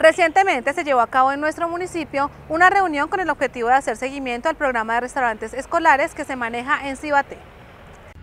Recientemente se llevó a cabo en nuestro municipio una reunión con el objetivo de hacer seguimiento al programa de restaurantes escolares que se maneja en Cibaté.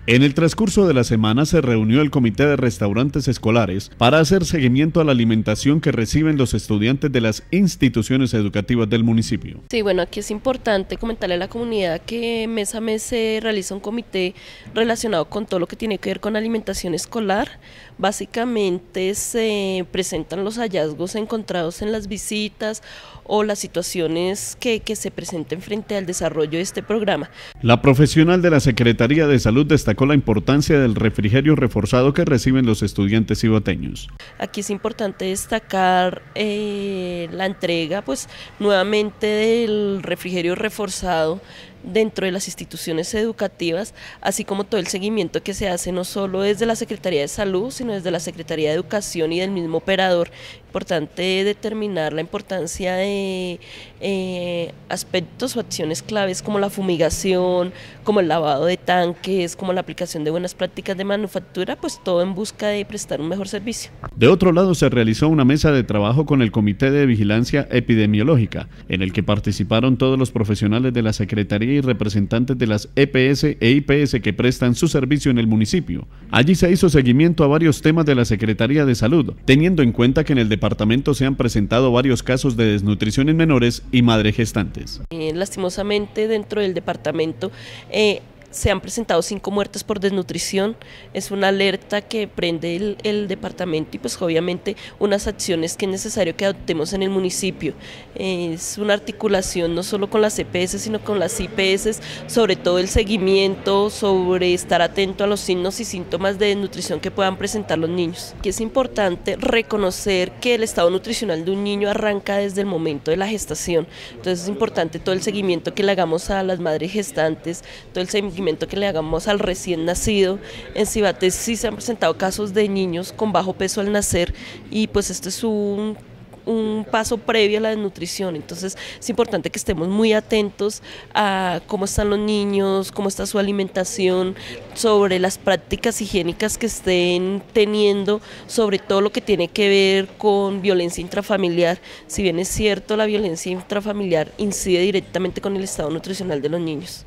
En el transcurso de la semana se reunió el Comité de Restaurantes Escolares para hacer seguimiento a la alimentación que reciben los estudiantes de las instituciones educativas del municipio. Sí, bueno, aquí es importante comentarle a la comunidad que mes a mes se realiza un comité relacionado con todo lo que tiene que ver con alimentación escolar. Básicamente se presentan los hallazgos encontrados en las visitas o las situaciones que, se presenten frente al desarrollo de este programa. La profesional de la Secretaría de Salud destacó con la importancia del refrigerio reforzado que reciben los estudiantes cibateños. Aquí es importante destacar eh, la entrega, pues nuevamente del refrigerio reforzado dentro de las instituciones educativas, así como todo el seguimiento que se hace no solo desde la Secretaría de Salud, sino desde la Secretaría de Educación y del mismo operador. Importante determinar la importancia de eh, aspectos o acciones claves como la fumigación, como el lavado de tanques, como la aplicación de buenas prácticas de manufactura, pues todo en busca de prestar un mejor servicio. De otro lado, se realizó una mesa de trabajo con el Comité de Vigilancia Epidemiológica, en el que participaron todos los profesionales de la Secretaría y representantes de las EPS e IPS e que prestan su servicio en el municipio. Allí se hizo seguimiento a varios temas de la Secretaría de Salud, teniendo en cuenta que en el departamento se han presentado varios casos de desnutrición en menores y madres gestantes. Eh, lastimosamente dentro del departamento eh, se han presentado cinco muertes por desnutrición. Es una alerta que prende el, departamento y pues obviamente unas acciones que es necesario que adoptemos en el municipio. Es una articulación no solo con las EPS, sino con las IPS, sobre todo el seguimiento, sobre estar atento a los signos y síntomas de desnutrición que puedan presentar los niños. Que es importante reconocer que el estado nutricional de un niño arranca desde el momento de la gestación. Entonces es importante todo el seguimiento que le hagamos a las madres gestantes, todo el que le hagamos al recién nacido, en Cibates sí se han presentado casos de niños con bajo peso al nacer y pues este es un un paso previo a la desnutrición. Entonces es importante que estemos muy atentos a cómo están los niños, cómo está su alimentación, sobre las prácticas higiénicas que estén teniendo, sobre todo lo que tiene que ver con violencia intrafamiliar. Si bien es cierto, la violencia intrafamiliar incide directamente con el estado nutricional de los niños.